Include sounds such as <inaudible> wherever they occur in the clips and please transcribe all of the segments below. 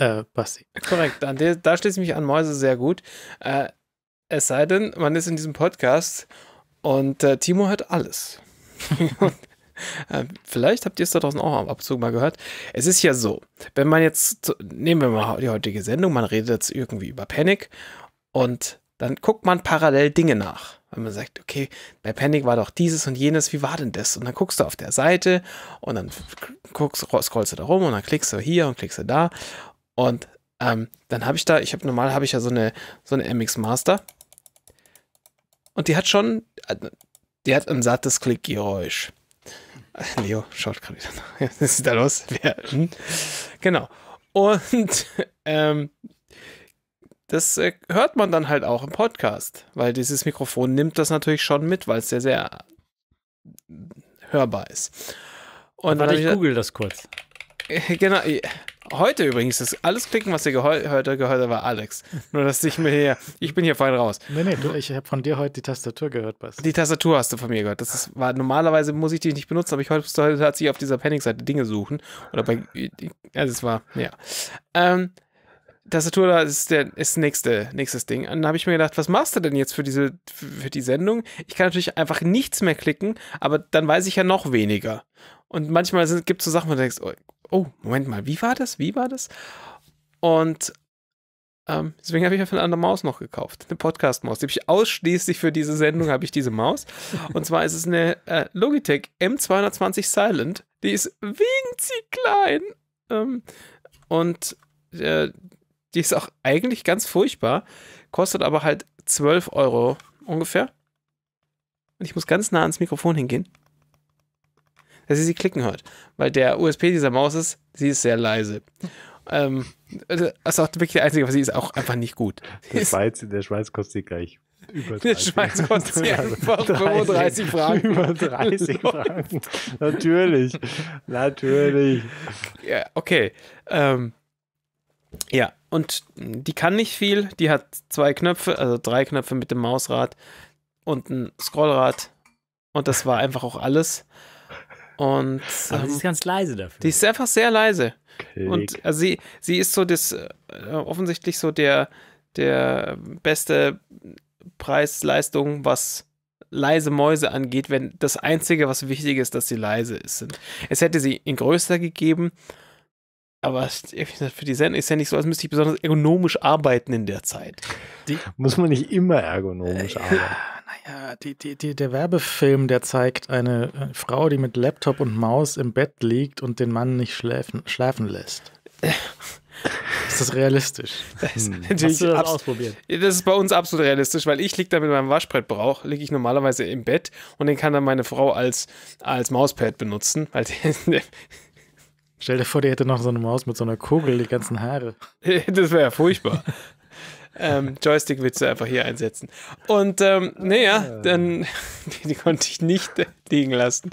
äh, Basti. Korrekt, an der, da schließe ich mich an Mäuse sehr gut. Äh, es sei denn, man ist in diesem Podcast und äh, Timo hört alles. <laughs> Äh, vielleicht habt ihr es da draußen auch am Abzug mal gehört. Es ist ja so, wenn man jetzt, nehmen wir mal die heutige Sendung, man redet jetzt irgendwie über Panic und dann guckt man parallel Dinge nach. Wenn man sagt, okay, bei Panic war doch dieses und jenes, wie war denn das? Und dann guckst du auf der Seite und dann guckst, scrollst du da rum und dann klickst du hier und klickst du da und ähm, dann habe ich da, ich habe normal habe ich ja so eine, so eine MX Master. Und die hat schon, äh, die hat ein sattes Klickgeräusch. <laughs> Leo schaut gerade wieder nach. <laughs> Was ist da los? Hm? Genau. Und <laughs> ähm, das äh, hört man dann halt auch im Podcast, weil dieses Mikrofon nimmt das natürlich schon mit, weil es sehr, sehr hörbar ist. Und Aber dann warte, ich, ich google das kurz. Genau. Heute übrigens, das alles klicken, was ihr heute gehört habt, war Alex. Nur, dass ich mir hier, ich bin hier vorhin raus. Nee, nee, du, ich habe von dir heute die Tastatur gehört, was? Die Tastatur hast du von mir gehört. Das ist, war, normalerweise muss ich die nicht benutzen, aber ich heute tatsächlich auf dieser Panic-Seite Dinge suchen. Oder bei, also es war, ja. Ähm, Tastatur da ist der ist nächste, nächstes Ding. Und dann habe ich mir gedacht, was machst du denn jetzt für diese für die Sendung? Ich kann natürlich einfach nichts mehr klicken, aber dann weiß ich ja noch weniger. Und manchmal gibt es so Sachen, wo du denkst, oh, oh, Moment mal, wie war das? Wie war das? Und ähm, deswegen habe ich ja eine andere Maus noch gekauft. Eine Podcast-Maus. Die habe ich ausschließlich für diese Sendung habe ich diese Maus. Und zwar ist es eine äh, Logitech M220 Silent. Die ist winzig klein. Ähm, und äh, die ist auch eigentlich ganz furchtbar. Kostet aber halt 12 Euro ungefähr. Und ich muss ganz nah ans Mikrofon hingehen dass sie sie klicken hört. Weil der USP dieser Maus ist, sie ist sehr leise. Ähm, also, das ist auch wirklich der einzige, aber sie ist auch einfach nicht gut. der Schweiz, der Schweiz kostet sie gleich über 30. In der Schweiz kostet sie <laughs> einfach 35 Fragen. Über 30 Fragen. Natürlich. Natürlich. Ja, okay. Ähm, ja, und die kann nicht viel. Die hat zwei Knöpfe, also drei Knöpfe mit dem Mausrad und ein Scrollrad. Und das war einfach auch alles. Und ähm, sie ist ähm, ganz leise dafür. Die ist einfach sehr leise. Klick. Und also sie, sie ist so das äh, offensichtlich so der, der beste Preis-Leistung, was leise Mäuse angeht, wenn das Einzige, was wichtig ist, dass sie leise ist. Es hätte sie in größer gegeben, aber für die Sendung ist ja nicht so, als müsste ich besonders ergonomisch arbeiten in der Zeit. Die Muss man nicht immer ergonomisch äh, arbeiten. Naja, ah die, die, die, der Werbefilm, der zeigt eine äh, Frau, die mit Laptop und Maus im Bett liegt und den Mann nicht schläfen, schlafen lässt. Ist das realistisch? <laughs> Das ist hm. natürlich Hast du das ausprobiert? Das ist bei uns absolut realistisch, weil ich liege da mit meinem Waschbrett Waschbrettbrauch, liege ich normalerweise im Bett und den kann dann meine Frau als, als Mauspad benutzen. Weil <laughs> der, Stell dir vor, die hätte noch so eine Maus mit so einer Kugel, die ganzen Haare. <laughs> Das wäre ja furchtbar ähm, joystick du einfach hier einsetzen. Und ähm, naja, ah. dann <laughs> die, die konnte ich nicht <laughs> liegen lassen.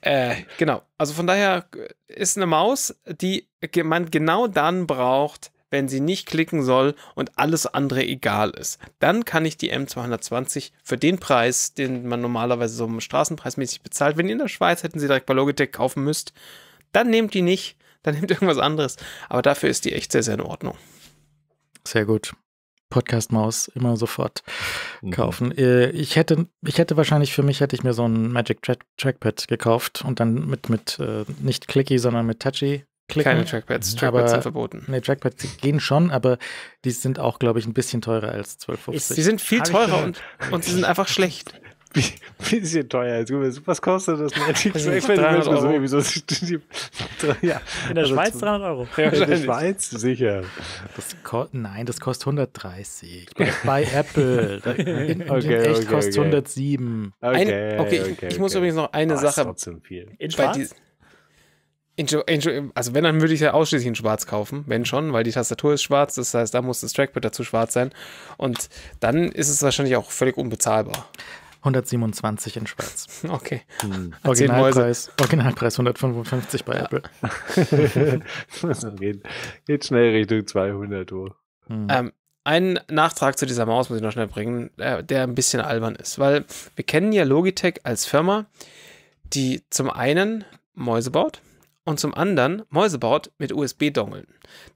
Äh, genau. Also von daher äh, ist eine Maus, die man genau dann braucht, wenn sie nicht klicken soll und alles andere egal ist. Dann kann ich die M220 für den Preis, den man normalerweise so straßenpreismäßig bezahlt, wenn ihr in der Schweiz hätten sie direkt bei Logitech kaufen müsst, dann nehmt die nicht, dann <laughs> nehmt irgendwas anderes. Aber dafür ist die echt sehr, sehr in Ordnung. Sehr gut. Podcast Maus immer sofort mhm. kaufen. Mhm. Ich hätte, ich hätte wahrscheinlich für mich hätte ich mir so ein Magic Trackpad gekauft und dann mit mit äh, nicht clicky, sondern mit touchy klicken. Keine Trackpads, mhm. Trackpads aber, sind verboten. Nee, Trackpads gehen schon, aber die sind auch, glaube ich, ein bisschen teurer als 12,50. Die sind viel teurer und, und sie sind einfach schlecht. <laughs> bisschen teuer. was kostet das? das <laughs> ich <laughs> ja, In der also Schweiz 300 Euro. in der Schweiz sicher. Das Nein, das kostet 130. Bei Apple. In, okay, in echt okay, kostet okay. 107. Okay, okay, ich, ich muss übrigens noch eine oh, Sache. Trotzdem viel. In Schwarz? also wenn, dann würde ich ja ausschließlich in schwarz kaufen, wenn schon, weil die Tastatur ist schwarz, das heißt, da muss das Trackpad dazu schwarz sein und dann ist es wahrscheinlich auch völlig unbezahlbar. 127 in Schwarz. <laughs> Okay. Hm. Originalpreis, Originalpreis 155 bei Apple. <laughs> geht, geht, schnell Richtung 200 Uhr. Hm. Ähm, einen Nachtrag zu dieser Maus muss ich noch schnell bringen, der, äh, der ein bisschen albern ist, weil wir kennen ja Logitech als Firma, die zum einen Mäuse baut und zum anderen Mäuse baut mit USB-Dongeln,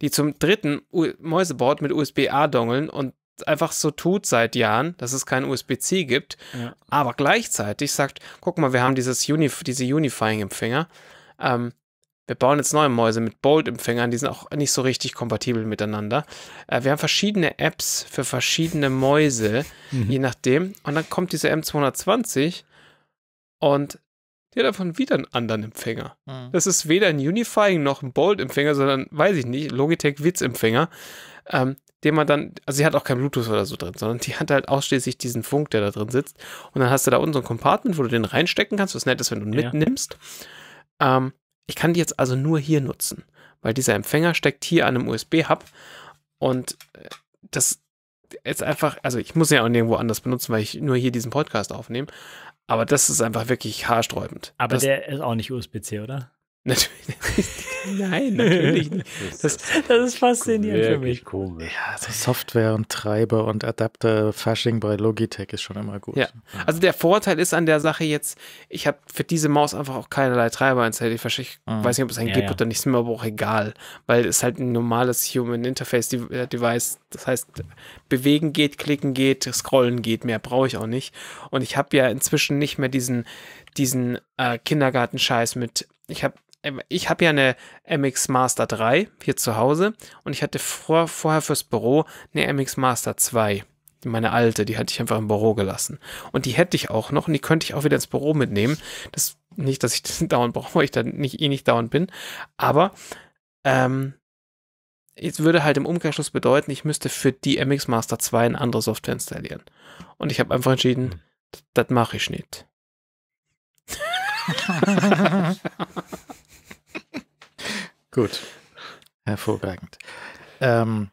die zum dritten U Mäuse baut mit USB-A-Dongeln und einfach so tut seit Jahren, dass es kein USB-C gibt, ja. aber gleichzeitig sagt, guck mal, wir haben dieses Unif diese Unifying-Empfänger. Ähm, wir bauen jetzt neue Mäuse mit Bolt-Empfängern, die sind auch nicht so richtig kompatibel miteinander. Äh, wir haben verschiedene Apps für verschiedene Mäuse, mhm. je nachdem. Und dann kommt diese M220 und die hat davon wieder einen anderen Empfänger. Mhm. Das ist weder ein Unifying noch ein Bolt-Empfänger, sondern, weiß ich nicht, Logitech-Witz-Empfänger. Ähm, den man dann, also sie hat auch kein Bluetooth oder so drin, sondern die hat halt ausschließlich diesen Funk, der da drin sitzt. Und dann hast du da unten so ein Compartment, wo du den reinstecken kannst, was nett ist, wenn du ihn ja. mitnimmst. Ähm, ich kann die jetzt also nur hier nutzen, weil dieser Empfänger steckt hier an einem USB-Hub und äh, das ist einfach, also ich muss ja auch nirgendwo anders benutzen, weil ich nur hier diesen Podcast aufnehme. Aber das ist einfach wirklich haarsträubend. Aber das, der ist auch nicht USB-C, oder? Natürlich. <laughs> Nein, natürlich nicht. Das, das ist faszinierend für mich. Komisch. Ja, also Software und Treiber und Adapter Fashing bei Logitech ist schon immer gut. Ja. Also der Vorteil ist an der Sache jetzt, ich habe für diese Maus einfach auch keinerlei Treiber installiert. Ich ah. mhm. weiß nicht, ob es einen ja, gibt ja. oder nicht, ist mir aber auch egal, weil es halt ein normales Human Interface äh, Device, das heißt bewegen geht, klicken geht, scrollen geht, mehr brauche ich auch nicht. Und ich habe ja inzwischen nicht mehr diesen diesen äh, Kindergartenscheiß mit. Ich habe ähm, ich habe ja eine MX Master 3 hier zu Hause und ich hatte vor, vorher fürs Büro eine MX Master 2. Meine alte, die hatte ich einfach im Büro gelassen. Und die hätte ich auch noch und die könnte ich auch wieder ins Büro mitnehmen. Das, nicht, dass ich <laughs> das dauernd brauche, weil ich da nicht, eh nicht dauernd bin. Aber ähm, es würde halt im Umkehrschluss bedeuten, ich müsste für die MX Master 2 eine andere Software installieren. Und ich habe einfach entschieden, hm. das mache ich nicht. <laughs> Gut. Hervorragend. Ähm,